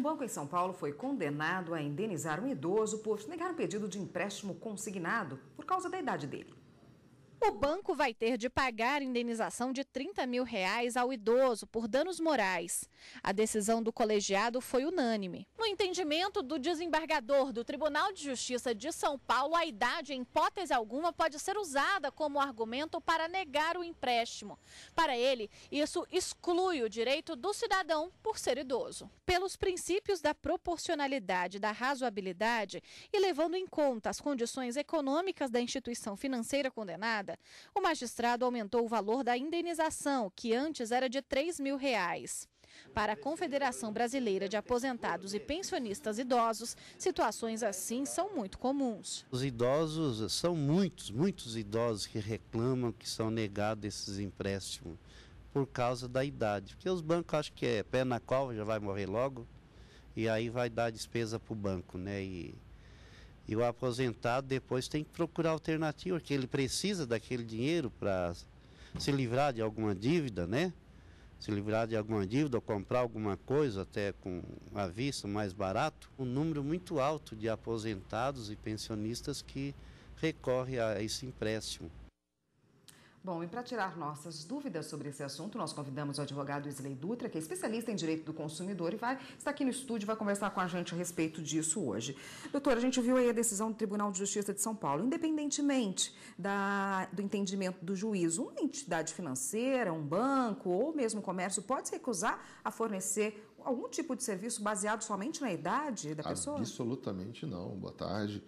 Um banco em São Paulo foi condenado a indenizar um idoso por negar um pedido de empréstimo consignado por causa da idade dele. O banco vai ter de pagar indenização de 30 mil reais ao idoso por danos morais. A decisão do colegiado foi unânime. No entendimento do desembargador do Tribunal de Justiça de São Paulo, a idade, em hipótese alguma, pode ser usada como argumento para negar o empréstimo. Para ele, isso exclui o direito do cidadão por ser idoso. Pelos princípios da proporcionalidade, da razoabilidade e levando em conta as condições econômicas da instituição financeira condenada, o magistrado aumentou o valor da indenização, que antes era de R$ 3 mil. Reais. Para a Confederação Brasileira de Aposentados e Pensionistas Idosos, situações assim são muito comuns. Os idosos, são muitos, muitos idosos que reclamam que são negados esses empréstimos por causa da idade. Porque os bancos acham que é pé na cova, já vai morrer logo, e aí vai dar despesa para o banco, né? E e o aposentado depois tem que procurar alternativa, porque ele precisa daquele dinheiro para se livrar de alguma dívida, né? Se livrar de alguma dívida ou comprar alguma coisa até com à vista mais barato. Um número muito alto de aposentados e pensionistas que recorre a esse empréstimo. Bom, e para tirar nossas dúvidas sobre esse assunto, nós convidamos o advogado Isley Dutra, que é especialista em direito do consumidor e vai estar aqui no estúdio vai conversar com a gente a respeito disso hoje. Doutor, a gente viu aí a decisão do Tribunal de Justiça de São Paulo. Independentemente da, do entendimento do juízo, uma entidade financeira, um banco ou mesmo comércio pode se recusar a fornecer algum tipo de serviço baseado somente na idade da pessoa? Absolutamente não. Boa tarde.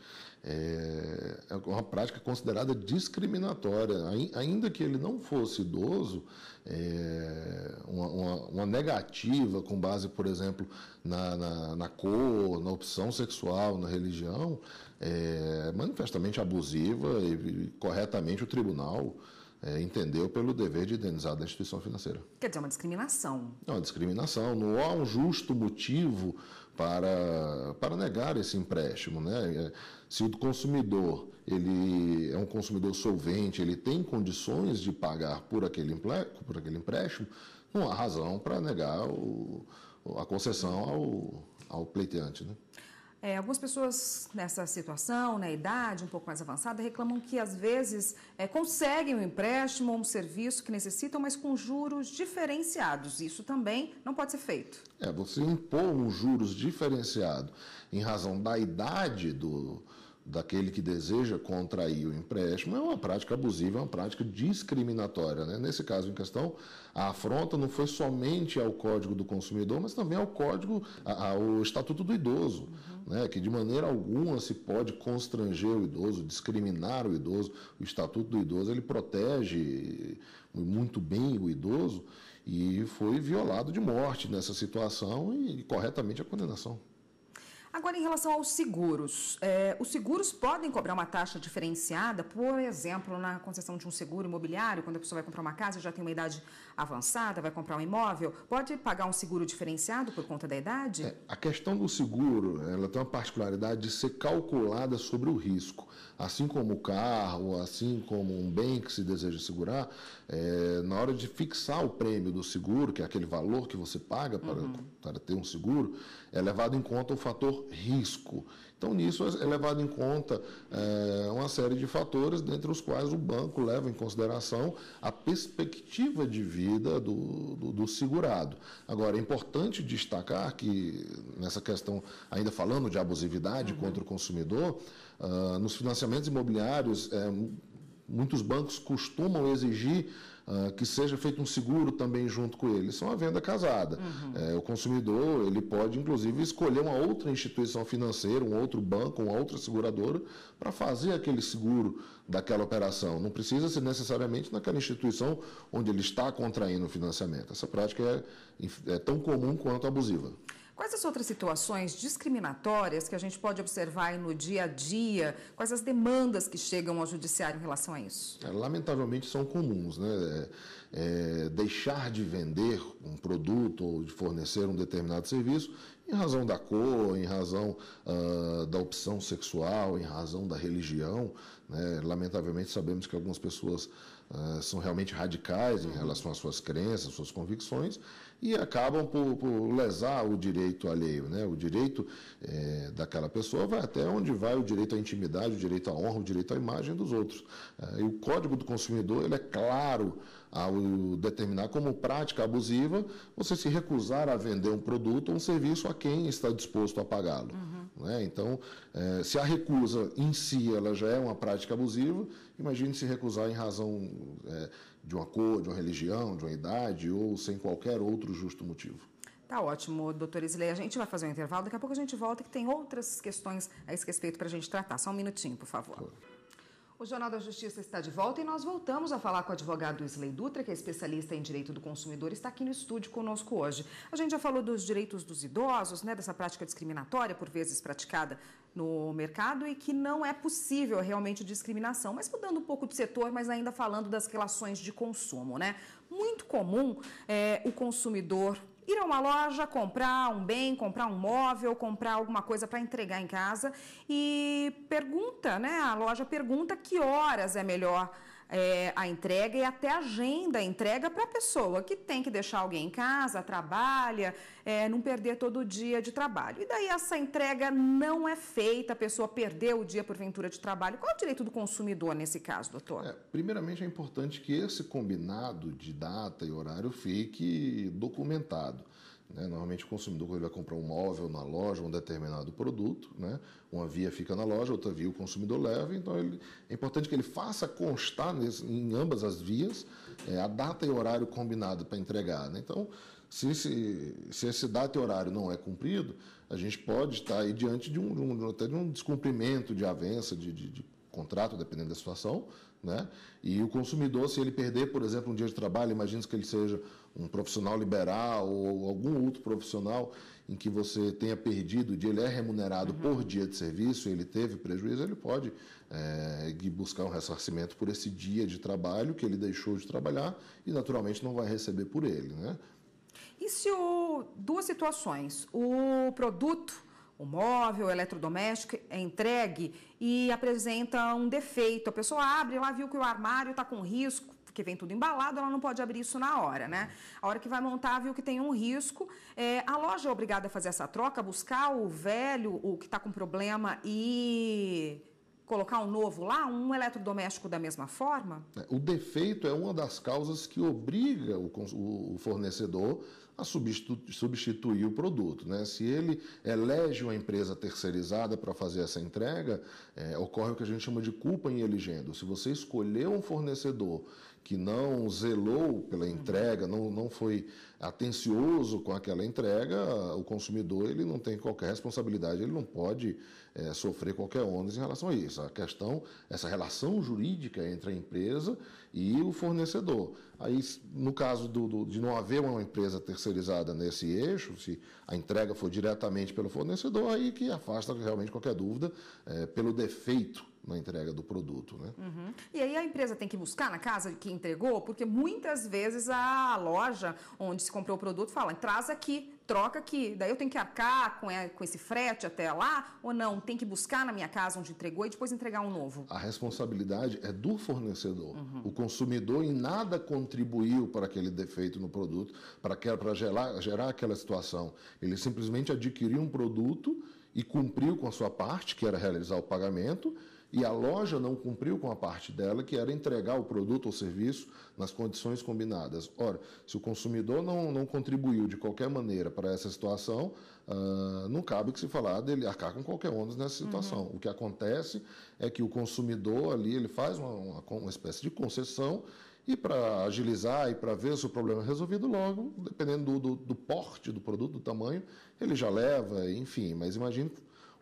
É, é uma prática considerada discriminatória. Ainda que ele não fosse idoso, é uma, uma, uma, negativa com base, por exemplo, na, na, na, cor, na opção sexual, na religião, é manifestamente abusiva e, e corretamente o tribunal é, entendeu pelo dever de indenizar da instituição financeira. Quer dizer, é uma discriminação. É uma discriminação. Não há um justo motivo para, para negar esse empréstimo. Né? É, se o consumidor ele é um consumidor solvente, ele tem condições de pagar por aquele, por aquele empréstimo, não há razão para negar o, a concessão ao, ao pleiteante. Né? É, algumas pessoas nessa situação, na idade um pouco mais avançada, reclamam que às vezes é, conseguem um empréstimo ou um serviço que necessitam, mas com juros diferenciados. Isso também não pode ser feito. É, você impor um juros diferenciado em razão da idade do, daquele que deseja contrair o empréstimo é uma prática abusiva, é uma prática discriminatória. Né? Nesse caso em questão, a afronta não foi somente ao Código do Consumidor, mas também ao Código, ao Estatuto do Idoso, uhum. né? que de maneira alguma se pode constranger o idoso, discriminar o idoso. O Estatuto do Idoso ele protege muito bem o idoso e foi violado de morte nessa situação e corretamente a condenação. Agora, em relação aos seguros, é, os seguros podem cobrar uma taxa diferenciada, por exemplo, na concessão de um seguro imobiliário, quando a pessoa vai comprar uma casa, já tem uma idade avançada, vai comprar um imóvel, pode pagar um seguro diferenciado por conta da idade? É, a questão do seguro, ela tem uma particularidade de ser calculada sobre o risco. Assim como o carro, assim como um bem que se deseja segurar, é, na hora de fixar o prêmio do seguro, que é aquele valor que você paga para, uhum. para ter um seguro, é levado em conta o fator risco. Então, nisso é levado em conta é, uma série de fatores, dentre os quais o banco leva em consideração a perspectiva de vida do, do, do segurado. Agora, é importante destacar que, nessa questão, ainda falando de abusividade uhum. contra o consumidor, uh, nos financiamentos imobiliários, é, muitos bancos costumam exigir uh, que seja feito um seguro também junto com ele. Isso é uma venda casada. Uhum. É, o consumidor ele pode, inclusive, escolher uma outra instituição financeira, um outro banco, uma outra seguradora para fazer aquele seguro daquela operação. Não precisa ser necessariamente naquela instituição onde ele está contraindo o financiamento. Essa prática é, é tão comum quanto abusiva. Quais as outras situações discriminatórias que a gente pode observar no dia a dia? Quais as demandas que chegam ao judiciário em relação a isso? É, lamentavelmente são comuns, né? É, é, deixar de vender um produto ou de fornecer um determinado serviço em razão da cor, em razão uh, da opção sexual, em razão da religião. Né? Lamentavelmente, sabemos que algumas pessoas uh, são realmente radicais em uhum. relação às suas crenças, suas convicções, e acabam por, por lesar o direito alheio. Né? O direito eh, daquela pessoa vai até onde vai o direito à intimidade, o direito à honra, o direito à imagem dos outros. Uh, e o Código do Consumidor ele é claro ao determinar como prática abusiva você se recusar a vender um produto ou um serviço a quem está disposto a pagá-lo. Uhum. Né? Então, é, se a recusa em si ela já é uma prática abusiva, imagine se recusar em razão é, de uma cor, de uma religião, de uma idade ou sem qualquer outro justo motivo. Tá ótimo, doutor Isley. A gente vai fazer um intervalo, daqui a pouco a gente volta que tem outras questões a esse respeito para a gente tratar. Só um minutinho, por favor. Claro. O Jornal da Justiça está de volta e nós voltamos a falar com o advogado Isley Dutra, que é especialista em direito do consumidor, está aqui no estúdio conosco hoje. A gente já falou dos direitos dos idosos, né, dessa prática discriminatória, por vezes praticada no mercado, e que não é possível realmente discriminação. Mas mudando um pouco de setor, mas ainda falando das relações de consumo. Né? Muito comum é, o consumidor ir a uma loja, comprar um bem, comprar um móvel, comprar alguma coisa para entregar em casa e pergunta, né? A loja pergunta que horas é melhor é, a entrega e até agenda a entrega para a pessoa que tem que deixar alguém em casa, trabalha, é, não perder todo o dia de trabalho. E daí essa entrega não é feita, a pessoa perdeu o dia porventura de trabalho. Qual é o direito do consumidor nesse caso, doutor? É, primeiramente é importante que esse combinado de data e horário fique documentado. Né? Normalmente o consumidor, quando ele vai comprar um móvel na loja, um determinado produto, né? uma via fica na loja, outra via o consumidor leva, então ele, é importante que ele faça constar nesse, em ambas as vias é, a data e horário combinado para entregar. Né? Então, se esse, se esse data e horário não é cumprido, a gente pode estar aí diante de um, de um até de um descumprimento de avança, de, de, de contrato, dependendo da situação, né? E o consumidor, se ele perder, por exemplo, um dia de trabalho, imagina que ele seja um profissional liberal ou algum outro profissional em que você tenha perdido o dia, ele é remunerado uhum. por dia de serviço, ele teve prejuízo, ele pode é, buscar um ressarcimento por esse dia de trabalho que ele deixou de trabalhar e, naturalmente, não vai receber por ele, né? E se o, duas situações, o produto o móvel, o eletrodoméstico é entregue e apresenta um defeito. A pessoa abre lá, viu que o armário está com risco, porque vem tudo embalado, ela não pode abrir isso na hora, né? A hora que vai montar, viu que tem um risco. É, a loja é obrigada a fazer essa troca, buscar o velho, o que está com problema e colocar um novo lá, um eletrodoméstico da mesma forma? É, o defeito é uma das causas que obriga o, o fornecedor a substituir, substituir o produto. Né? Se ele elege uma empresa terceirizada para fazer essa entrega, é, ocorre o que a gente chama de culpa em elegendo. Se você escolheu um fornecedor que não zelou pela uhum. entrega, não, não foi atencioso com aquela entrega, o consumidor ele não tem qualquer responsabilidade, ele não pode é, sofrer qualquer ônus em relação a isso. A questão, essa relação jurídica entre a empresa e o fornecedor. Aí, no caso do, do, de não haver uma empresa terceirizada, terceirizada nesse eixo, se a entrega for diretamente pelo fornecedor, aí que afasta realmente qualquer dúvida é, pelo defeito na entrega do produto. Né? Uhum. E aí a empresa tem que buscar na casa que entregou, porque muitas vezes a loja onde se comprou o produto fala, traz aqui, troca aqui, daí eu tenho que arcar com, é, com esse frete até lá, ou não, tem que buscar na minha casa onde entregou e depois entregar um novo. A responsabilidade é do fornecedor. Uhum. O consumidor em nada contribuiu para aquele defeito no produto, para, que, para gerar, gerar aquela situação. Ele simplesmente adquiriu um produto e cumpriu com a sua parte, que era realizar o pagamento, e a loja não cumpriu com a parte dela, que era entregar o produto ou serviço nas condições combinadas. Ora, se o consumidor não, não contribuiu de qualquer maneira para essa situação, uh, não cabe que se falar dele arcar com qualquer ônus nessa situação. Uhum. O que acontece é que o consumidor ali ele faz uma, uma, uma espécie de concessão e para agilizar e para ver se o problema é resolvido logo, dependendo do, do, do, porte do produto, do tamanho, ele já leva, enfim. Mas imagine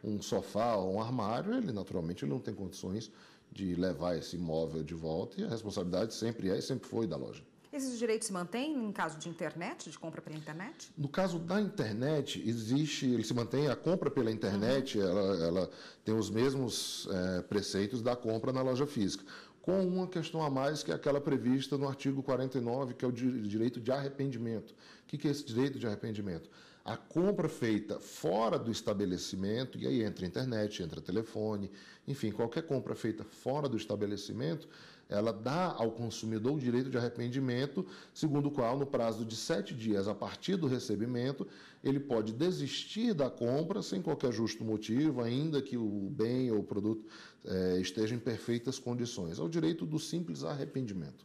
um sofá ou um armário, ele naturalmente não tem condições de levar esse imóvel de volta e a responsabilidade sempre é e sempre foi da loja. Esses direitos se mantêm em caso de internet, de compra pela internet? No caso da internet, existe, ele se mantém a compra pela internet, uhum. ela, ela, tem os mesmos é, preceitos da compra na loja física, com uma questão a mais que é aquela prevista no artigo 49, que é o direito de arrependimento. O que é esse direito de arrependimento? a compra feita fora do estabelecimento, e aí entra internet, entra telefone, enfim, qualquer compra feita fora do estabelecimento, ela dá ao consumidor o direito de arrependimento, segundo o qual, no prazo de sete dias a partir do recebimento, ele pode desistir da compra sem qualquer justo motivo, ainda que o bem ou o produto é, esteja em perfeitas condições. É o direito do simples arrependimento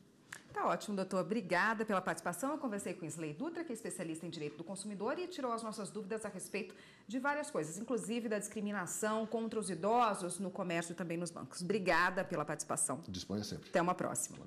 ótimo, doutor. Obrigada pela participação. Eu conversei com Isley Dutra, que é especialista em direito do consumidor e tirou as nossas dúvidas a respeito de várias coisas, inclusive da discriminação contra os idosos no comércio e também nos bancos. Obrigada pela participação. Disponha sempre. Até uma próxima.